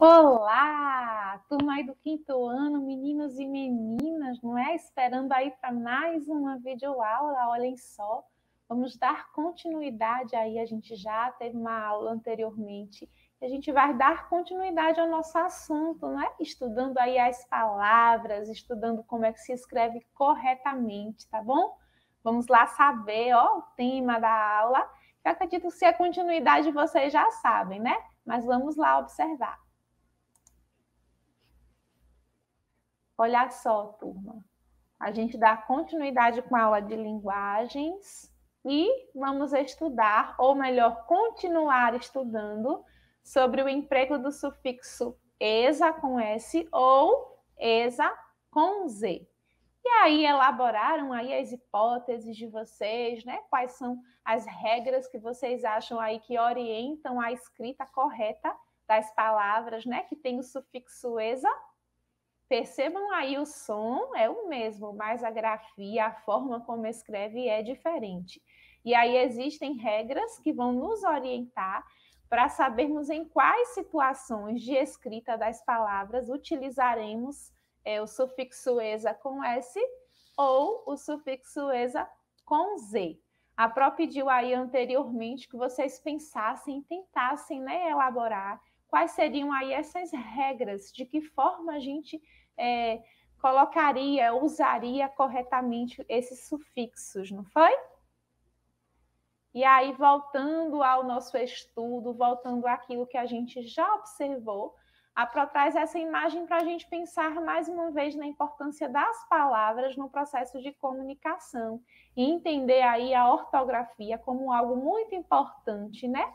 Olá, turma aí do quinto ano, meninos e meninas, não é? Esperando aí para mais uma videoaula, olhem só. Vamos dar continuidade aí, a gente já teve uma aula anteriormente, e a gente vai dar continuidade ao nosso assunto, não é? Estudando aí as palavras, estudando como é que se escreve corretamente, tá bom? Vamos lá saber, ó, o tema da aula. Eu acredito que se é continuidade vocês já sabem, né? Mas vamos lá observar. Olha só, turma. A gente dá continuidade com a aula de linguagens e vamos estudar, ou melhor, continuar estudando sobre o emprego do sufixo ESA com S ou ESA com Z. E aí elaboraram aí as hipóteses de vocês, né? Quais são as regras que vocês acham aí que orientam a escrita correta das palavras, né? Que tem o sufixo ESA Percebam aí, o som é o mesmo, mas a grafia, a forma como escreve é diferente. E aí existem regras que vão nos orientar para sabermos em quais situações de escrita das palavras utilizaremos é, o sufixo -esa com S ou o sufixo -esa com Z. A Pro pediu aí anteriormente que vocês pensassem, tentassem né, elaborar quais seriam aí essas regras, de que forma a gente é, colocaria, usaria corretamente esses sufixos, não foi? E aí, voltando ao nosso estudo, voltando àquilo que a gente já observou, a Pro traz essa imagem para a gente pensar mais uma vez na importância das palavras no processo de comunicação e entender aí a ortografia como algo muito importante, né?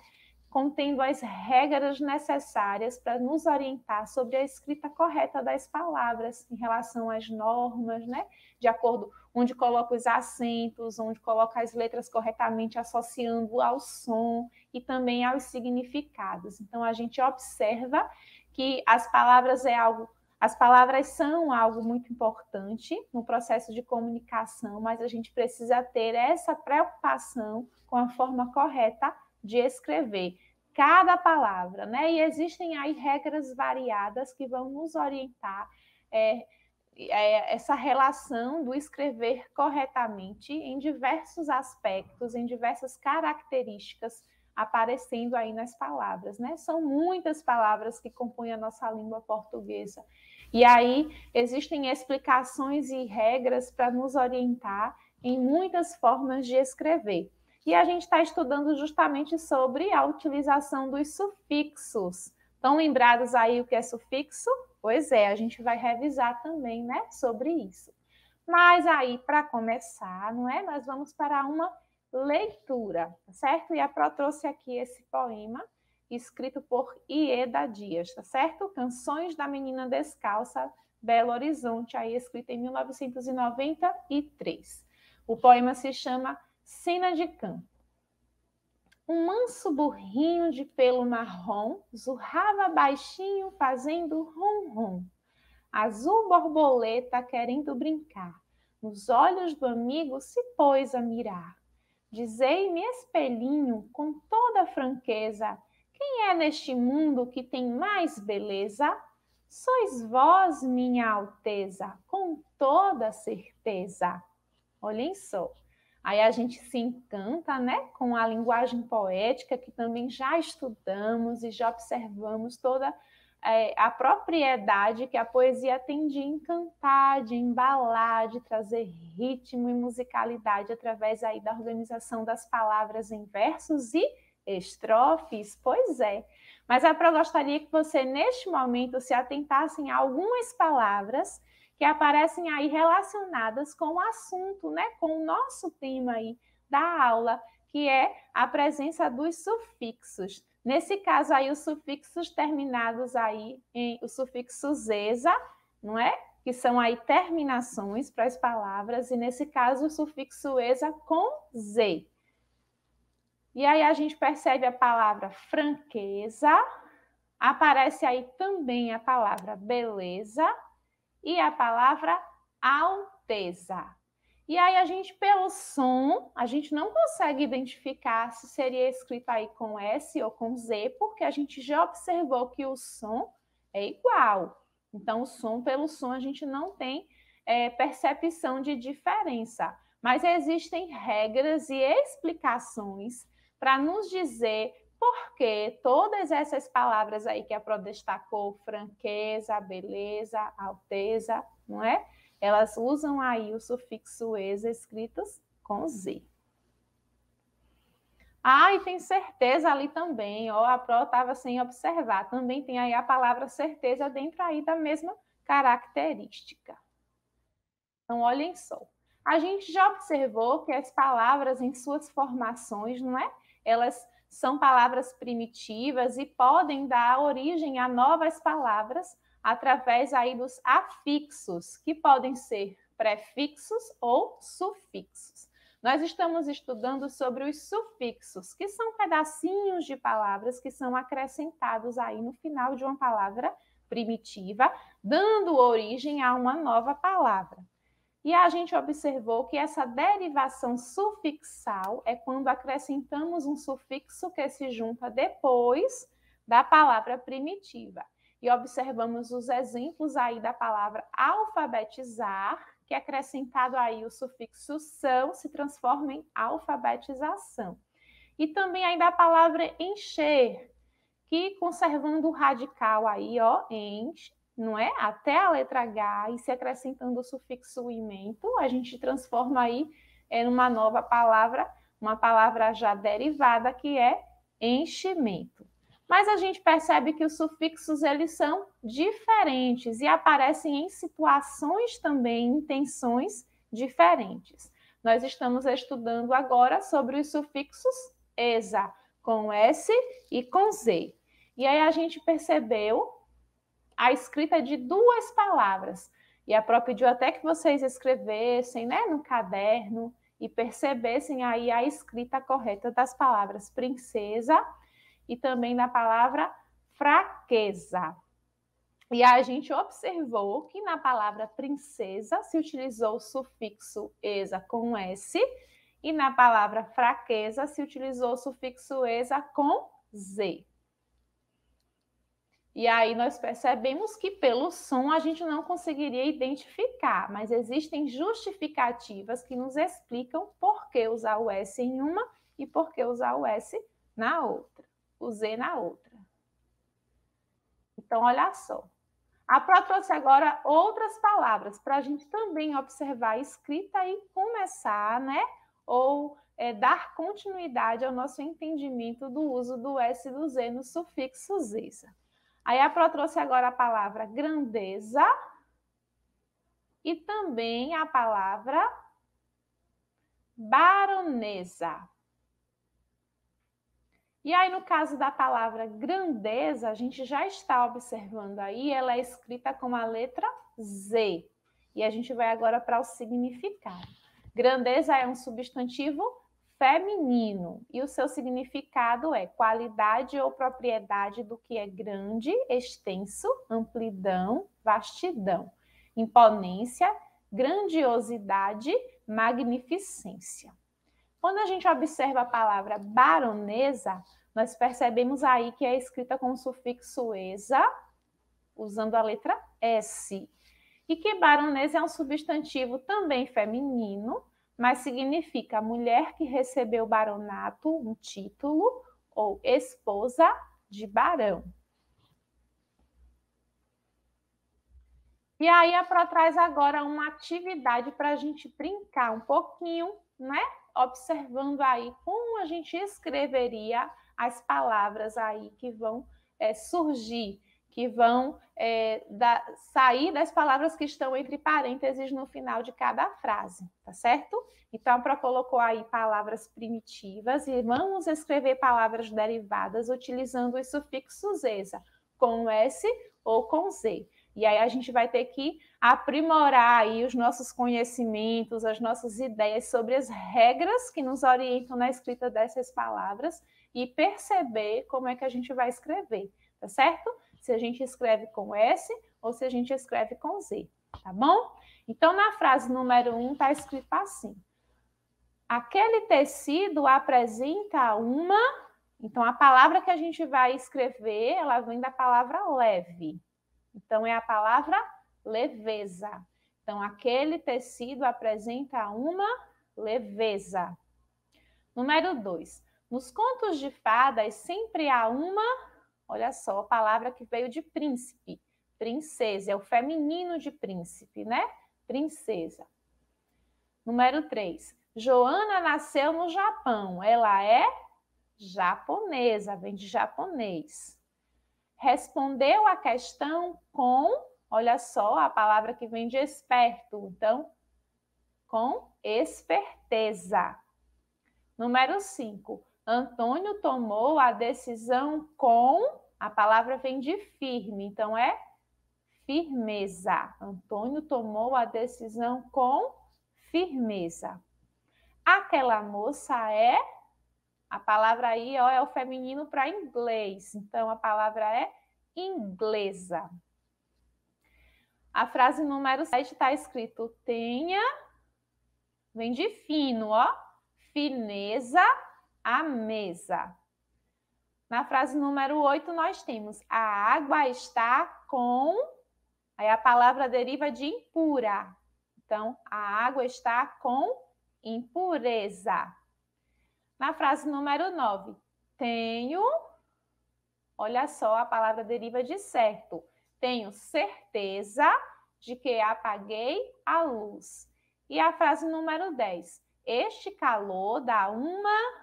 contendo as regras necessárias para nos orientar sobre a escrita correta das palavras em relação às normas, né? De acordo onde coloca os acentos, onde coloca as letras corretamente associando ao som e também aos significados. Então a gente observa que as palavras é algo as palavras são algo muito importante no processo de comunicação, mas a gente precisa ter essa preocupação com a forma correta de escrever cada palavra, né? E existem aí regras variadas que vão nos orientar é, é, essa relação do escrever corretamente em diversos aspectos, em diversas características aparecendo aí nas palavras, né? São muitas palavras que compõem a nossa língua portuguesa. E aí existem explicações e regras para nos orientar em muitas formas de escrever que a gente está estudando justamente sobre a utilização dos sufixos. Estão lembrados aí o que é sufixo? Pois é, a gente vai revisar também, né, sobre isso. Mas aí, para começar, não é? Nós vamos para uma leitura, tá certo? E a Pro trouxe aqui esse poema escrito por Ieda Dias, tá certo? Canções da Menina Descalça, Belo Horizonte, aí escrito em 1993. O poema se chama Cena de campo. Um manso burrinho de pelo marrom zurrava baixinho, fazendo ronron. Azul borboleta querendo brincar, nos olhos do amigo se pôs a mirar. Dizei-me, espelhinho, com toda franqueza, quem é neste mundo que tem mais beleza? Sois vós, minha alteza, com toda certeza. Olhem só. Aí a gente se encanta né, com a linguagem poética, que também já estudamos e já observamos toda é, a propriedade que a poesia tem de encantar, de embalar, de trazer ritmo e musicalidade através aí da organização das palavras em versos e estrofes. Pois é. Mas é eu gostaria que você, neste momento, se atentasse a algumas palavras que aparecem aí relacionadas com o assunto, né, com o nosso tema aí da aula, que é a presença dos sufixos. Nesse caso aí, os sufixos terminados aí em o sufixo zesa, não é? Que são aí terminações para as palavras, e nesse caso o sufixo esa com z. E aí a gente percebe a palavra franqueza, aparece aí também a palavra beleza, e a palavra alteza. E aí a gente, pelo som, a gente não consegue identificar se seria escrito aí com S ou com Z, porque a gente já observou que o som é igual. Então, o som pelo som a gente não tem é, percepção de diferença. Mas existem regras e explicações para nos dizer porque todas essas palavras aí que a Pro destacou, franqueza, beleza, alteza, não é? Elas usam aí o sufixo ex escritos com z. Ah, e tem certeza ali também, ó, a Pro estava sem observar, também tem aí a palavra certeza dentro aí da mesma característica. Então, olhem só. A gente já observou que as palavras em suas formações, não é? Elas são palavras primitivas e podem dar origem a novas palavras através aí dos afixos, que podem ser prefixos ou sufixos. Nós estamos estudando sobre os sufixos, que são pedacinhos de palavras que são acrescentados aí no final de uma palavra primitiva, dando origem a uma nova palavra. E a gente observou que essa derivação sufixal é quando acrescentamos um sufixo que se junta depois da palavra primitiva. E observamos os exemplos aí da palavra alfabetizar, que acrescentado aí o sufixo são se transforma em alfabetização. E também ainda a palavra encher, que conservando o radical aí, ó, enche, não é? Até a letra H e se acrescentando o sufixo imento, a gente transforma aí é, numa nova palavra, uma palavra já derivada que é enchimento. Mas a gente percebe que os sufixos eles são diferentes e aparecem em situações também, em tensões diferentes. Nós estamos estudando agora sobre os sufixos esa, com S e com Z. E aí a gente percebeu a escrita é de duas palavras. E a Pro pediu até que vocês escrevessem né, no caderno e percebessem aí a escrita correta das palavras princesa e também da palavra fraqueza. E a gente observou que na palavra princesa se utilizou o sufixo esa com S, e na palavra fraqueza se utilizou o sufixo esa com Z. E aí nós percebemos que pelo som a gente não conseguiria identificar, mas existem justificativas que nos explicam por que usar o S em uma e por que usar o S na outra, o Z na outra. Então, olha só. A Pro trouxe agora outras palavras para a gente também observar a escrita e começar, né? Ou é, dar continuidade ao nosso entendimento do uso do S e do Z no sufixo Z. Aí a Pro trouxe agora a palavra grandeza e também a palavra baronesa. E aí, no caso da palavra grandeza, a gente já está observando aí, ela é escrita com a letra Z. E a gente vai agora para o significado. Grandeza é um substantivo feminino e o seu significado é qualidade ou propriedade do que é grande, extenso, amplidão, vastidão, imponência, grandiosidade, magnificência. Quando a gente observa a palavra baronesa, nós percebemos aí que é escrita com o sufixo esa, usando a letra S. E que baronesa é um substantivo também feminino, mas significa mulher que recebeu baronato, um título, ou esposa de barão. E aí a Pro traz agora uma atividade para a gente brincar um pouquinho, né? Observando aí como a gente escreveria as palavras aí que vão é, surgir que vão é, da, sair das palavras que estão entre parênteses no final de cada frase, tá certo? Então, a Pro colocou aí palavras primitivas e vamos escrever palavras derivadas utilizando os sufixos ESA, com S ou com Z. E aí a gente vai ter que aprimorar aí os nossos conhecimentos, as nossas ideias sobre as regras que nos orientam na escrita dessas palavras e perceber como é que a gente vai escrever, tá certo? se a gente escreve com S ou se a gente escreve com Z, tá bom? Então, na frase número 1 um, está escrito assim: aquele tecido apresenta uma. Então, a palavra que a gente vai escrever, ela vem da palavra leve. Então, é a palavra leveza. Então, aquele tecido apresenta uma leveza. Número 2. Nos contos de fadas sempre há uma Olha só, a palavra que veio de príncipe, princesa, é o feminino de príncipe, né? Princesa. Número 3. Joana nasceu no Japão. Ela é japonesa, vem de japonês. Respondeu a questão com, olha só, a palavra que vem de esperto. Então, com esperteza. Número 5. Antônio tomou a decisão com a palavra vem de firme, então é firmeza. Antônio tomou a decisão com firmeza. Aquela moça é. A palavra aí ó, é o feminino para inglês, então a palavra é inglesa. A frase número 7 está escrito: tenha, vem de fino, ó, fineza a mesa. Na frase número 8, nós temos: a água está com. Aí a palavra deriva de impura. Então, a água está com impureza. Na frase número 9, tenho. Olha só, a palavra deriva de certo. Tenho certeza de que apaguei a luz. E a frase número 10, este calor dá uma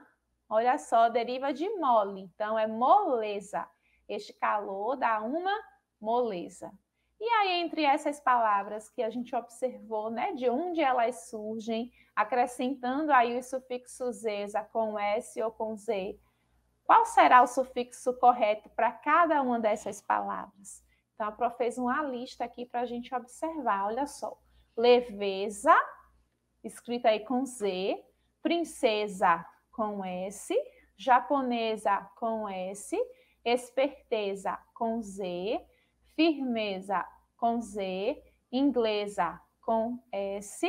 Olha só, deriva de mole, então é moleza. Este calor dá uma moleza. E aí, entre essas palavras que a gente observou, né, de onde elas surgem, acrescentando aí o sufixo -esa com S ou com Z, qual será o sufixo correto para cada uma dessas palavras? Então, a Pro fez uma lista aqui para a gente observar, olha só. Leveza, escrita aí com Z, princesa com S, japonesa com S, esperteza com Z, firmeza com Z, inglesa com S,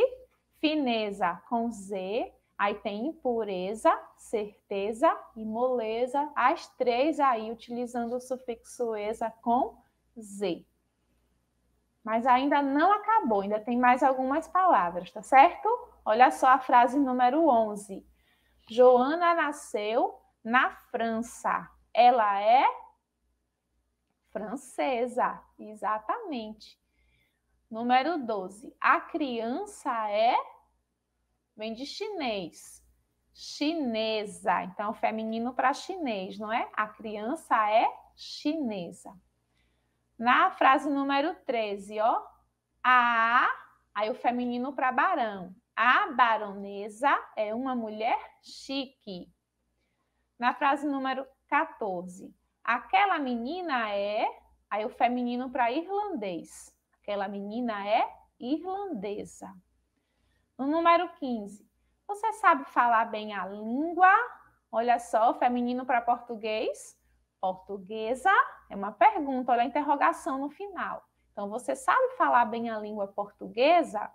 fineza com Z, aí tem impureza, certeza e moleza, as três aí utilizando o sufixo esa com Z. Mas ainda não acabou, ainda tem mais algumas palavras, tá certo? Olha só a frase número 11. Joana nasceu na França. Ela é francesa, exatamente. Número 12. A criança é vem de chinês. Chinesa. Então, feminino para chinês, não é? A criança é chinesa. Na frase número 13, ó. A. Aí o feminino para barão. A baronesa é uma mulher chique. Na frase número 14, aquela menina é. Aí o feminino para irlandês. Aquela menina é irlandesa. No número 15, você sabe falar bem a língua? Olha só, o feminino para português. Portuguesa é uma pergunta, olha a interrogação no final. Então, você sabe falar bem a língua portuguesa?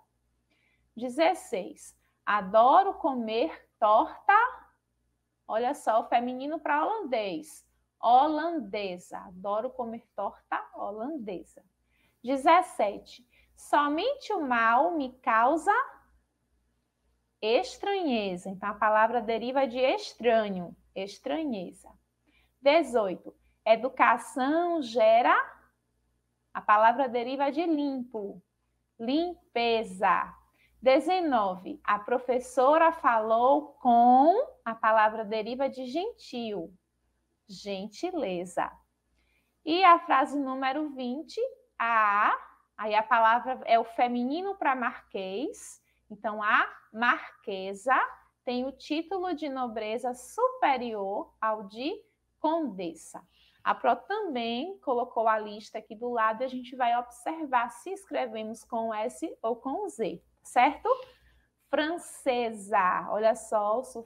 16. Adoro comer torta. Olha só, o feminino para holandês. Holandesa. Adoro comer torta holandesa. 17. Somente o mal me causa estranheza. Então a palavra deriva de estranho, estranheza. 18. Educação gera. A palavra deriva de limpo, limpeza. 19. A professora falou com a palavra deriva de gentil, gentileza. E a frase número 20, a, aí a palavra é o feminino para marquês. Então, a marquesa tem o título de nobreza superior ao de condessa. A Pro também colocou a lista aqui do lado e a gente vai observar se escrevemos com S ou com Z certo? Francesa, olha só o,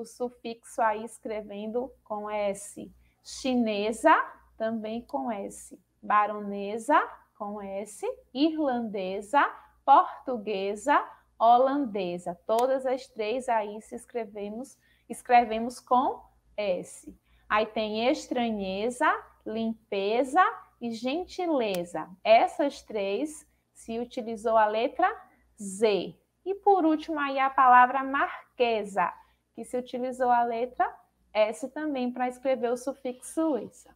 o sufixo aí escrevendo com S. Chinesa, também com S. Baronesa, com S. Irlandesa, portuguesa, holandesa. Todas as três aí se escrevemos, escrevemos com S. Aí tem estranheza, limpeza e gentileza. Essas três se utilizou a letra Z. E por último, aí a palavra marquesa, que se utilizou a letra S também para escrever o sufixo -isa.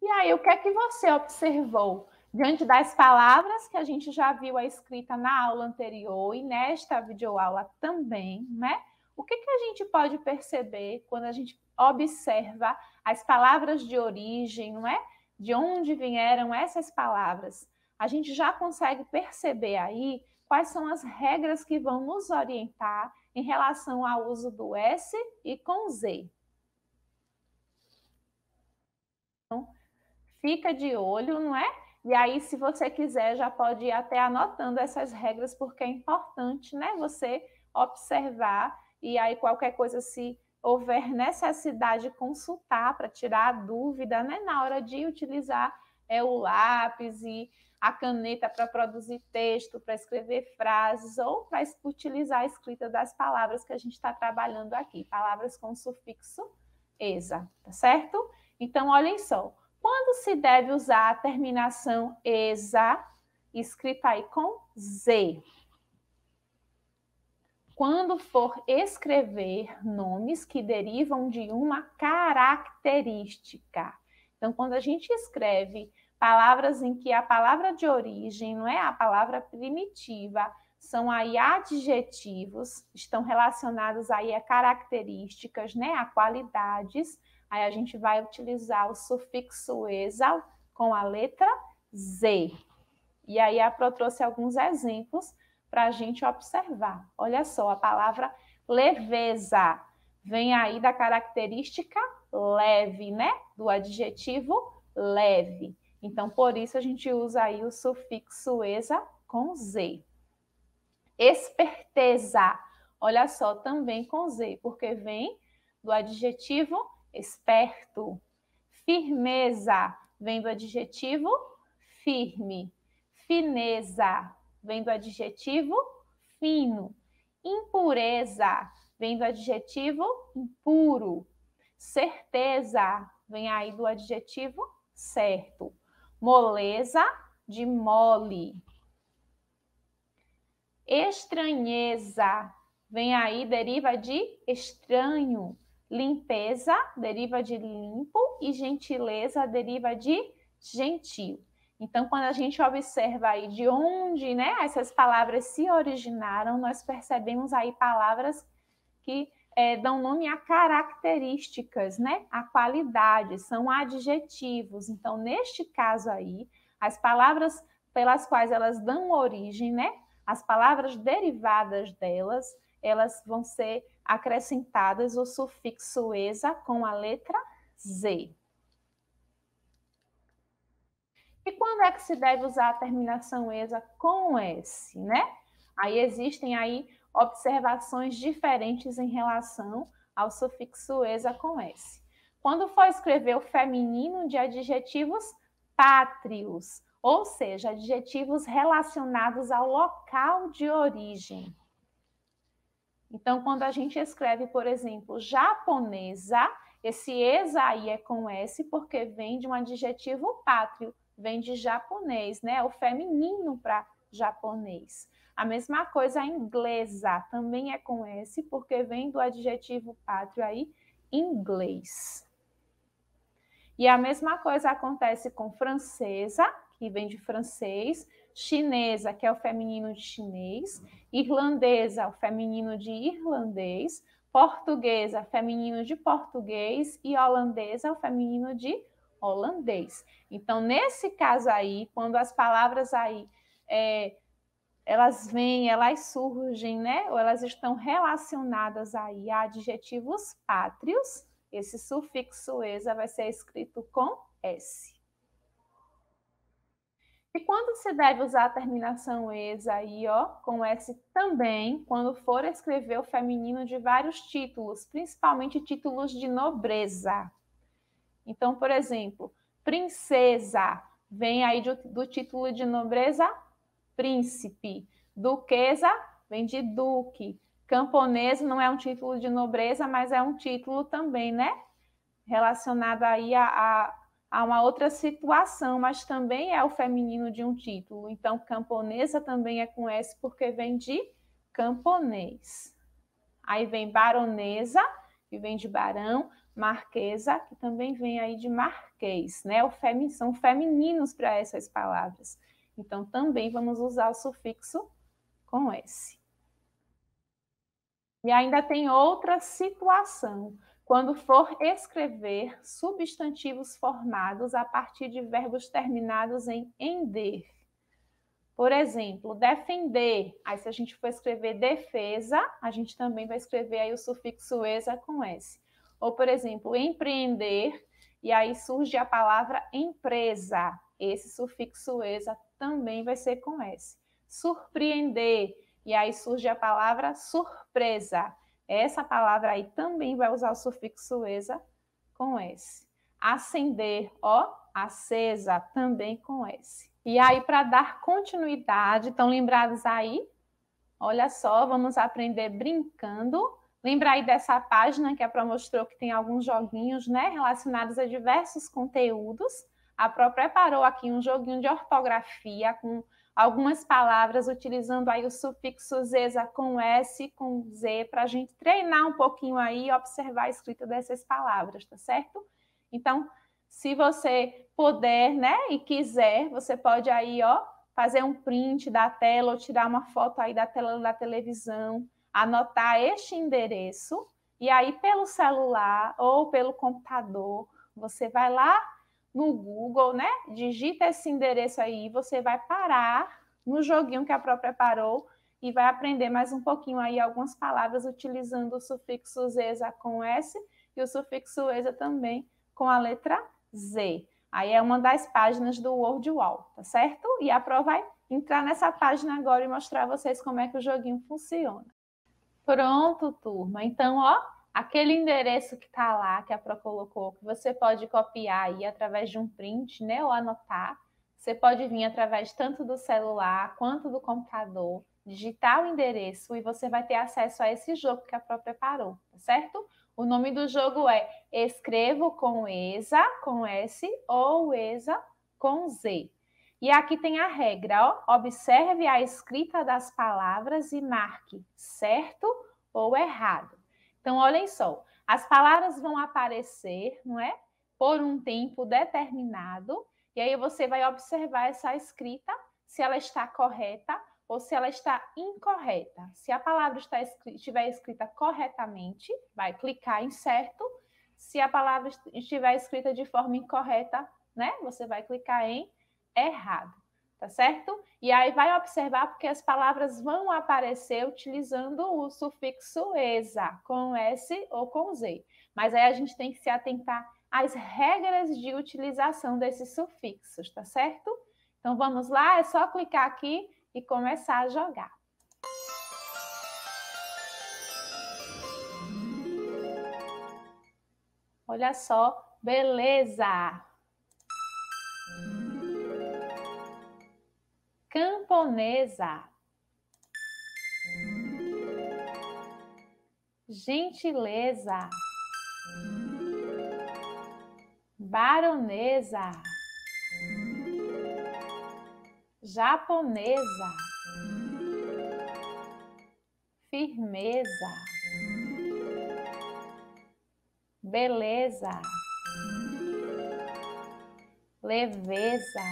E aí, o que é que você observou? Diante das palavras que a gente já viu a escrita na aula anterior e nesta videoaula também, né? O que, que a gente pode perceber quando a gente observa as palavras de origem, não é? De onde vieram essas palavras? a gente já consegue perceber aí quais são as regras que vão nos orientar em relação ao uso do S e com Z. Então, fica de olho, não é? E aí, se você quiser, já pode ir até anotando essas regras, porque é importante, né? Você observar e aí qualquer coisa, se houver necessidade, consultar para tirar a dúvida, né? Na hora de utilizar é o lápis e a caneta para produzir texto, para escrever frases ou para utilizar a escrita das palavras que a gente está trabalhando aqui, palavras com sufixo esa, tá certo? Então, olhem só, quando se deve usar a terminação esa, escrita aí com Z. Quando for escrever nomes que derivam de uma característica. Então, quando a gente escreve palavras em que a palavra de origem não é a palavra primitiva, são aí adjetivos, estão relacionados aí a características, né, a qualidades. Aí a gente vai utilizar o sufixo exal com a letra Z. E aí a Pro trouxe alguns exemplos para a gente observar. Olha só, a palavra leveza vem aí da característica leve, né? Do adjetivo leve. Então, por isso a gente usa aí o sufixo esa com z. Esperteza, olha só, também com z, porque vem do adjetivo esperto. Firmeza vem do adjetivo firme. Fineza vem do adjetivo fino. Impureza vem do adjetivo impuro. Certeza vem aí do adjetivo certo moleza de mole. Estranheza vem aí, deriva de estranho. Limpeza deriva de limpo e gentileza deriva de gentil. Então, quando a gente observa aí de onde né, essas palavras se originaram, nós percebemos aí palavras que é, dão nome a características, né? A qualidade, são adjetivos. Então, neste caso aí, as palavras pelas quais elas dão origem, né? As palavras derivadas delas, elas vão ser acrescentadas o sufixo esa com a letra z. E quando é que se deve usar a terminação esa com s, né? Aí existem aí observações diferentes em relação ao sufixo -esa com S. Quando for escrever o feminino de adjetivos pátrios, ou seja, adjetivos relacionados ao local de origem. Então, quando a gente escreve, por exemplo, japonesa, esse exa aí é com S porque vem de um adjetivo pátrio, vem de japonês, né? O feminino para japonês. A mesma coisa a inglesa, também é com S, porque vem do adjetivo pátrio aí, inglês. E a mesma coisa acontece com francesa, que vem de francês, chinesa, que é o feminino de chinês, irlandesa, o feminino de irlandês, portuguesa, feminino de português e holandesa, o feminino de holandês. Então, nesse caso aí, quando as palavras aí é, elas vêm, elas surgem, né? Ou elas estão relacionadas aí a adjetivos pátrios. Esse sufixo esa vai ser escrito com S. E quando se deve usar a terminação esa aí, ó, com S também, quando for escrever o feminino de vários títulos, principalmente títulos de nobreza. Então, por exemplo, princesa vem aí do, do título de nobreza príncipe. Duquesa vem de duque. Camponesa não é um título de nobreza, mas é um título também, né? Relacionado aí a, a, a uma outra situação, mas também é o feminino de um título. Então, camponesa também é com S porque vem de camponês. Aí vem baronesa, que vem de barão, marquesa, que também vem aí de marquês, né? Femi, são femininos para essas palavras. Então, também vamos usar o sufixo com S. E ainda tem outra situação. Quando for escrever substantivos formados a partir de verbos terminados em ender. Por exemplo, defender. Aí, se a gente for escrever defesa, a gente também vai escrever aí o sufixo esa com S. Ou, por exemplo, empreender, e aí surge a palavra empresa. Esse sufixo esa também vai ser com S. Surpreender, e aí surge a palavra surpresa. Essa palavra aí também vai usar o sufixo esa com S. Acender, ó, acesa, também com S. E aí, para dar continuidade, estão lembrados aí? Olha só, vamos aprender brincando. Lembra aí dessa página que a Pro mostrou que tem alguns joguinhos né, relacionados a diversos conteúdos a Pro preparou aqui um joguinho de ortografia com algumas palavras, utilizando aí o sufixo zesa com S, com Z, para a gente treinar um pouquinho aí e observar a escrita dessas palavras, tá certo? Então, se você puder, né, e quiser, você pode aí, ó, fazer um print da tela ou tirar uma foto aí da tela da televisão, anotar este endereço, e aí pelo celular ou pelo computador, você vai lá no Google, né? Digita esse endereço aí, você vai parar no joguinho que a própria parou e vai aprender mais um pouquinho aí algumas palavras utilizando o sufixo zesa com S e o sufixo esa também com a letra Z. Aí é uma das páginas do World Wall, tá certo? E a Pro vai entrar nessa página agora e mostrar a vocês como é que o joguinho funciona. Pronto, turma. Então, ó, aquele endereço que está lá, que a Pro colocou, que você pode copiar aí através de um print, né, ou anotar. Você pode vir através tanto do celular quanto do computador, digitar o endereço e você vai ter acesso a esse jogo que a Pro preparou, tá certo? O nome do jogo é Escrevo com ESA, com S, ou ESA com Z. E aqui tem a regra, ó. Observe a escrita das palavras e marque certo ou errado. Então, olhem só, as palavras vão aparecer, não é? Por um tempo determinado, e aí você vai observar essa escrita, se ela está correta ou se ela está incorreta. Se a palavra está, estiver escrita corretamente, vai clicar em certo. Se a palavra estiver escrita de forma incorreta, né? Você vai clicar em errado tá certo? E aí vai observar porque as palavras vão aparecer utilizando o sufixo esa, com S ou com Z. Mas aí a gente tem que se atentar às regras de utilização desses sufixos, tá certo? Então vamos lá, é só clicar aqui e começar a jogar. Olha só, beleza! camponesa. Gentileza. Baronesa. Japonesa. Firmeza. Beleza. Leveza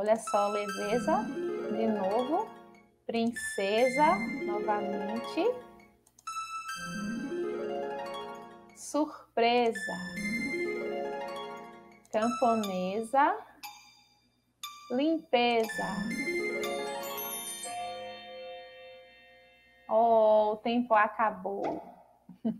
Olha só, leveza, de novo, princesa, novamente, surpresa, camponesa, limpeza. Oh, o tempo acabou.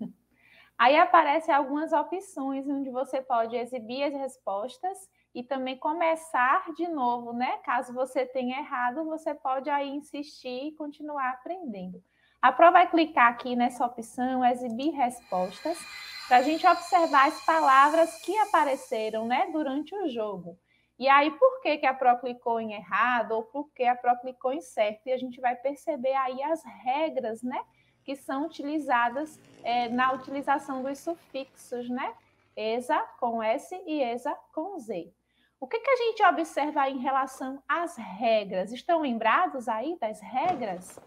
Aí aparecem algumas opções onde você pode exibir as respostas e também começar de novo, né? Caso você tenha errado, você pode aí insistir e continuar aprendendo. A Pro vai é clicar aqui nessa opção exibir respostas para a gente observar as palavras que apareceram, né, durante o jogo. E aí, por que, que a Pro clicou em errado ou por que a Pro clicou em certo? E a gente vai perceber aí as regras, né? Que são utilizadas é, na utilização dos sufixos, né? ESA com S e ESA com Z. O que, é que a gente observa em relação às regras? Estão lembrados aí das regras?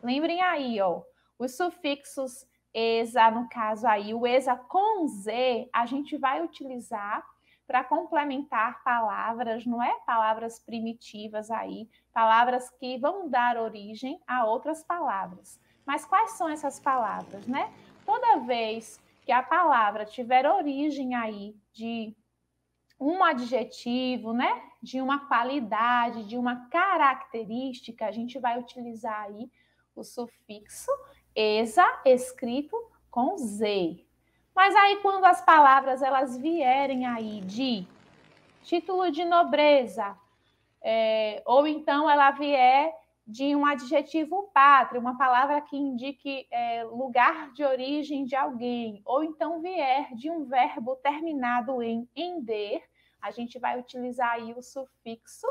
Lembrem aí, ó, os sufixos exa, no caso aí, o exa com z, a gente vai utilizar para complementar palavras, não é? Palavras primitivas aí, palavras que vão dar origem a outras palavras. Mas quais são essas palavras, né? Toda vez que a palavra tiver origem aí de um adjetivo, né, de uma qualidade, de uma característica, a gente vai utilizar aí o sufixo exa escrito com z. Mas aí quando as palavras elas vierem aí de título de nobreza, é, ou então ela vier de um adjetivo pátrio, uma palavra que indique é, lugar de origem de alguém, ou então vier de um verbo terminado em ender, a gente vai utilizar aí o sufixo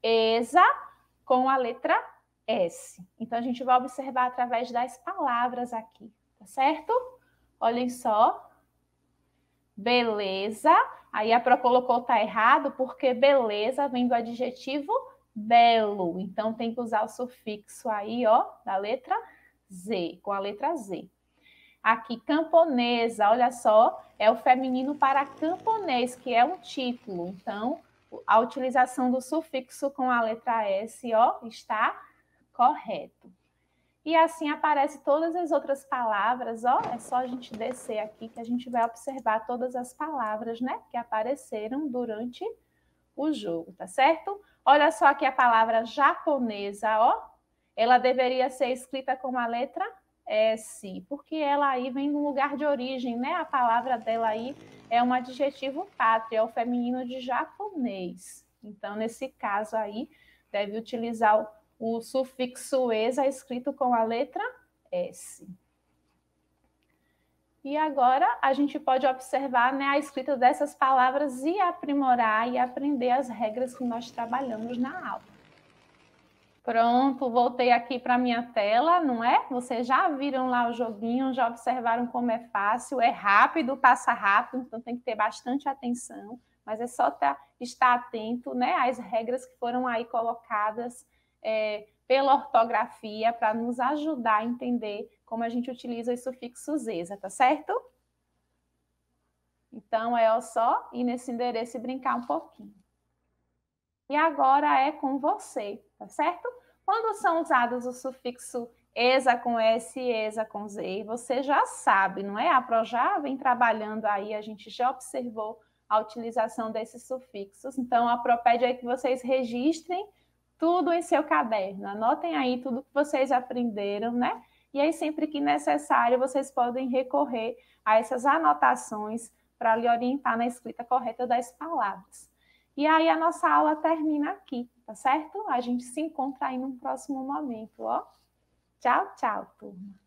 esa com a letra S. Então, a gente vai observar através das palavras aqui, tá certo? Olhem só. Beleza. Aí a Pro colocou tá errado, porque beleza vem do adjetivo belo. Então tem que usar o sufixo aí, ó, da letra Z, com a letra Z. Aqui, camponesa, olha só, é o feminino para camponês, que é um título. Então, a utilização do sufixo com a letra S, ó, está correto. E assim aparece todas as outras palavras, ó. É só a gente descer aqui que a gente vai observar todas as palavras, né, que apareceram durante o jogo, tá certo? Olha só que a palavra japonesa, ó. Ela deveria ser escrita com a letra S, porque ela aí vem no lugar de origem, né? A palavra dela aí é um adjetivo pátria, é o feminino de japonês. Então, nesse caso aí, deve utilizar o, o sufixo esa é escrito com a letra S. E agora a gente pode observar né, a escrita dessas palavras e aprimorar e aprender as regras que nós trabalhamos na aula. Pronto, voltei aqui para a minha tela, não é? Vocês já viram lá o joguinho, já observaram como é fácil, é rápido, passa rápido, então tem que ter bastante atenção, mas é só tá, estar atento né, às regras que foram aí colocadas é, pela ortografia para nos ajudar a entender como a gente utiliza os sufixos ESA, tá certo? Então, é só ir nesse endereço e brincar um pouquinho. E agora é com você, tá certo? Quando são usados o sufixo ESA com S e ESA com Z, você já sabe, não é? A Pro já vem trabalhando aí, a gente já observou a utilização desses sufixos. Então, a Pro pede aí que vocês registrem tudo em seu caderno. Anotem aí tudo que vocês aprenderam, né? E aí, sempre que necessário, vocês podem recorrer a essas anotações para lhe orientar na escrita correta das palavras. E aí, a nossa aula termina aqui, tá certo? A gente se encontra aí num próximo momento, ó. Tchau, tchau, turma.